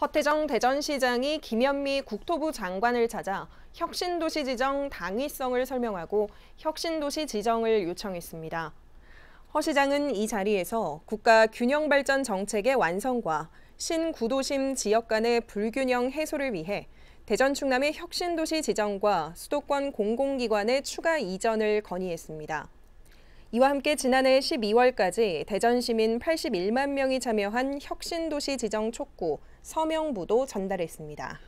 허태정 대전시장이 김현미 국토부 장관을 찾아 혁신도시 지정 당위성을 설명하고 혁신도시 지정을 요청했습니다. 허 시장은 이 자리에서 국가 균형발전 정책의 완성과 신구도심 지역 간의 불균형 해소를 위해 대전 충남의 혁신도시 지정과 수도권 공공기관의 추가 이전을 건의했습니다. 이와 함께 지난해 12월까지 대전 시민 81만 명이 참여한 혁신도시 지정 촉구 서명부도 전달했습니다.